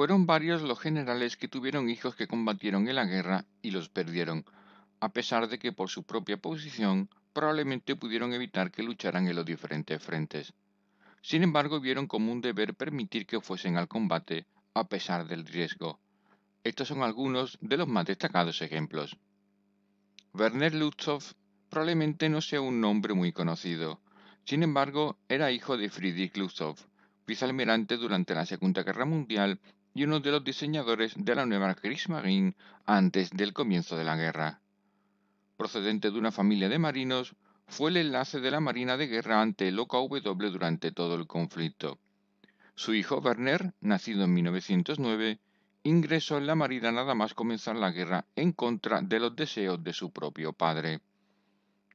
Fueron varios los generales que tuvieron hijos que combatieron en la guerra y los perdieron, a pesar de que por su propia posición probablemente pudieron evitar que lucharan en los diferentes frentes. Sin embargo, vieron como un deber permitir que fuesen al combate, a pesar del riesgo. Estos son algunos de los más destacados ejemplos. Werner Lutzow probablemente no sea un nombre muy conocido. Sin embargo, era hijo de Friedrich Lutzow, vicealmirante durante la Segunda Guerra Mundial y uno de los diseñadores de la nueva Kriegsmarine antes del comienzo de la guerra. Procedente de una familia de marinos, fue el enlace de la Marina de Guerra ante el OKW durante todo el conflicto. Su hijo Werner, nacido en 1909, ingresó en la Marina nada más comenzar la guerra en contra de los deseos de su propio padre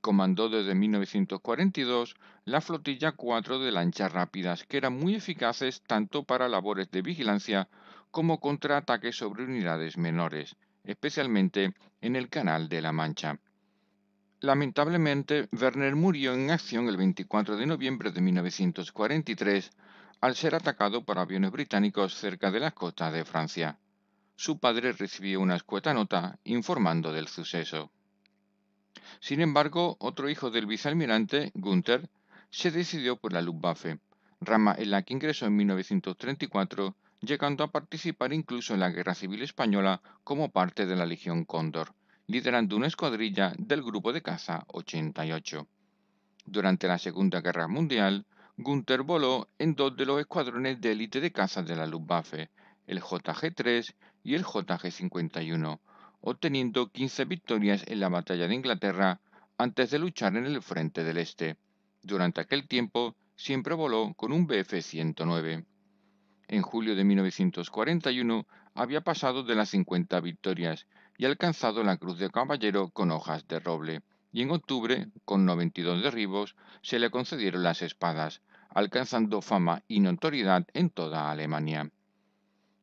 comandó desde 1942 la flotilla 4 de lanchas rápidas, que eran muy eficaces tanto para labores de vigilancia como contra ataques sobre unidades menores, especialmente en el Canal de la Mancha. Lamentablemente, Werner murió en acción el 24 de noviembre de 1943 al ser atacado por aviones británicos cerca de las costas de Francia. Su padre recibió una escueta nota informando del suceso. Sin embargo, otro hijo del vicealmirante, Gunther, se decidió por la Luftwaffe, rama en la que ingresó en 1934, llegando a participar incluso en la Guerra Civil Española como parte de la Legión Cóndor, liderando una escuadrilla del Grupo de Caza 88. Durante la Segunda Guerra Mundial, Gunther voló en dos de los escuadrones de élite de caza de la Luftwaffe, el JG-3 y el JG-51, obteniendo 15 victorias en la batalla de Inglaterra antes de luchar en el frente del Este. Durante aquel tiempo siempre voló con un BF-109. En julio de 1941 había pasado de las 50 victorias y alcanzado la Cruz de Caballero con hojas de roble, y en octubre, con 92 derribos, se le concedieron las espadas, alcanzando fama y notoriedad en toda Alemania.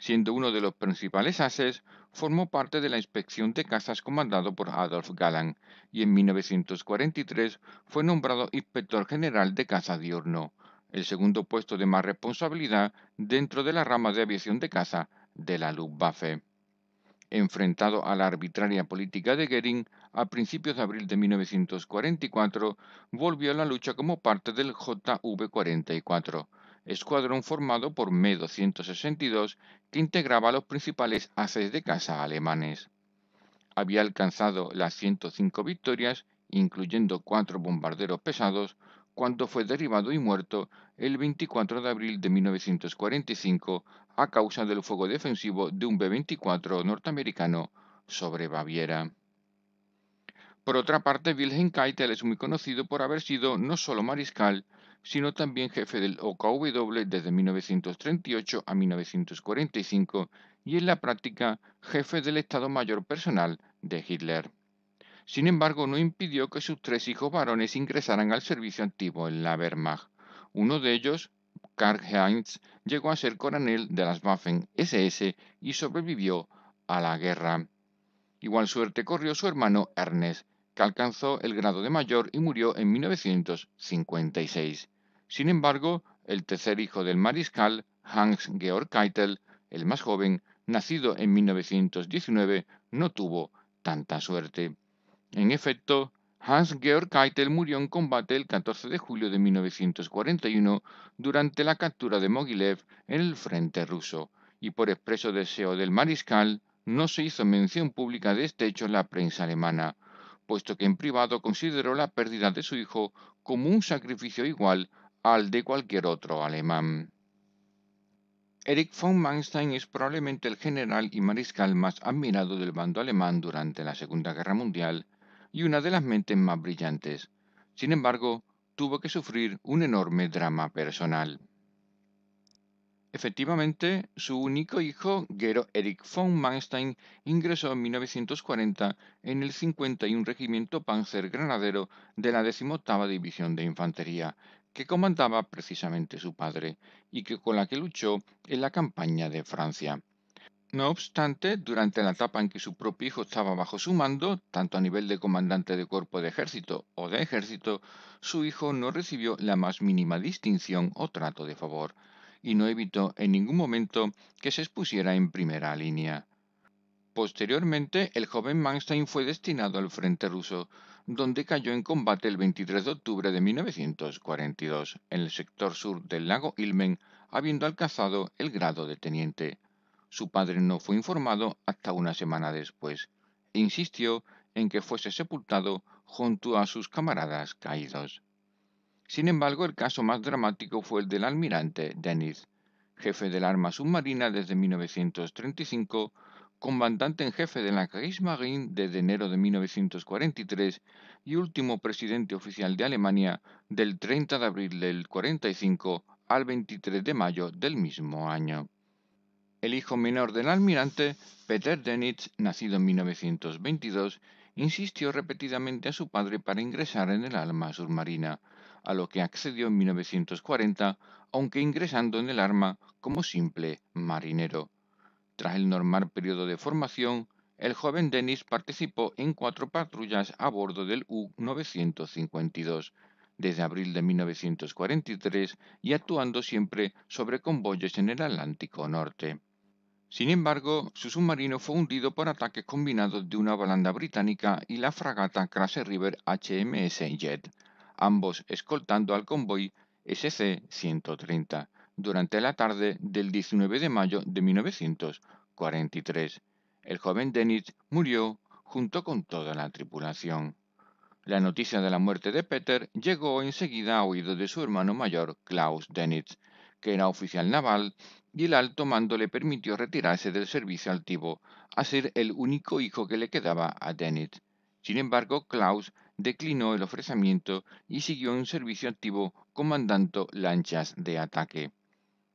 Siendo uno de los principales ases, formó parte de la inspección de casas comandado por Adolf Galland y en 1943 fue nombrado inspector general de caza diurno, el segundo puesto de más responsabilidad dentro de la rama de aviación de caza de la Luftwaffe. Enfrentado a la arbitraria política de Goering, a principios de abril de 1944 volvió a la lucha como parte del JV-44, escuadrón formado por Me-262 que integraba los principales haces de caza alemanes. Había alcanzado las 105 victorias, incluyendo cuatro bombarderos pesados, cuando fue derribado y muerto el 24 de abril de 1945 a causa del fuego defensivo de un B-24 norteamericano sobre Baviera. Por otra parte, Wilhelm Keitel es muy conocido por haber sido no solo mariscal, sino también jefe del OKW desde 1938 a 1945 y en la práctica jefe del Estado Mayor Personal de Hitler. Sin embargo, no impidió que sus tres hijos varones ingresaran al servicio activo en la Wehrmacht. Uno de ellos, Karl Heinz, llegó a ser coronel de las Waffen SS y sobrevivió a la guerra. Igual suerte corrió su hermano Ernest, que alcanzó el grado de mayor y murió en 1956. Sin embargo, el tercer hijo del mariscal, Hans Georg Keitel, el más joven, nacido en 1919, no tuvo tanta suerte. En efecto, Hans-Georg Keitel murió en combate el 14 de julio de 1941 durante la captura de Mogilev en el frente ruso, y por expreso deseo del mariscal no se hizo mención pública de este hecho en la prensa alemana, puesto que en privado consideró la pérdida de su hijo como un sacrificio igual al de cualquier otro alemán. Erich von Manstein es probablemente el general y mariscal más admirado del bando alemán durante la Segunda Guerra Mundial y una de las mentes más brillantes. Sin embargo, tuvo que sufrir un enorme drama personal. Efectivamente, su único hijo, Gero Erich von Manstein, ingresó en 1940 en el 51 Regimiento Panzer Granadero de la 18 División de Infantería, que comandaba precisamente su padre y que con la que luchó en la campaña de Francia. No obstante, durante la etapa en que su propio hijo estaba bajo su mando, tanto a nivel de comandante de cuerpo de ejército o de ejército, su hijo no recibió la más mínima distinción o trato de favor, y no evitó en ningún momento que se expusiera en primera línea. Posteriormente, el joven Manstein fue destinado al frente ruso, donde cayó en combate el 23 de octubre de 1942 en el sector sur del lago Ilmen, habiendo alcanzado el grado de teniente. Su padre no fue informado hasta una semana después e insistió en que fuese sepultado junto a sus camaradas caídos. Sin embargo, el caso más dramático fue el del almirante Denis, jefe del arma submarina desde 1935, comandante en jefe de la Kriegsmarine desde enero de 1943 y último presidente oficial de Alemania del 30 de abril del 45 al 23 de mayo del mismo año. El hijo menor del almirante, Peter Denitz, nacido en 1922, insistió repetidamente a su padre para ingresar en el alma submarina, a lo que accedió en 1940, aunque ingresando en el arma como simple marinero. Tras el normal periodo de formación, el joven Dennis participó en cuatro patrullas a bordo del U-952 desde abril de 1943 y actuando siempre sobre convoyes en el Atlántico Norte. Sin embargo, su submarino fue hundido por ataques combinados de una balanda británica y la fragata Crase River HMS Jet, ambos escoltando al convoy SC-130, durante la tarde del 19 de mayo de 1943. El joven Denitz murió junto con toda la tripulación. La noticia de la muerte de Peter llegó enseguida a oídos de su hermano mayor, Klaus Denitz, que era oficial naval, y el alto mando le permitió retirarse del servicio activo, a ser el único hijo que le quedaba a Denitz. Sin embargo, Klaus declinó el ofrecimiento y siguió en servicio activo comandando lanchas de ataque.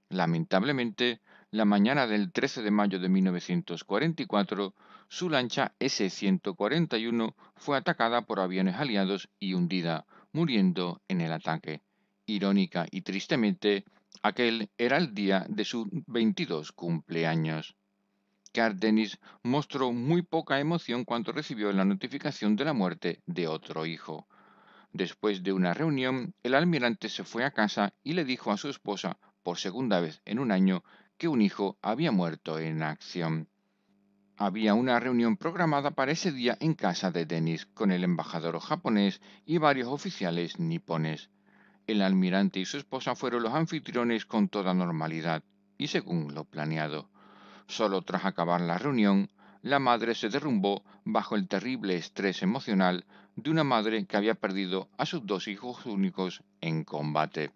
Lamentablemente, la mañana del 13 de mayo de 1944, su lancha S-141 fue atacada por aviones aliados y hundida, muriendo en el ataque. Irónica y tristemente, aquel era el día de su 22 cumpleaños. Cardenis mostró muy poca emoción cuando recibió la notificación de la muerte de otro hijo. Después de una reunión, el almirante se fue a casa y le dijo a su esposa por segunda vez en un año que un hijo había muerto en acción. Había una reunión programada para ese día en casa de Denis con el embajador japonés y varios oficiales nipones. El almirante y su esposa fueron los anfitriones con toda normalidad y según lo planeado. Solo tras acabar la reunión, la madre se derrumbó bajo el terrible estrés emocional de una madre que había perdido a sus dos hijos únicos en combate.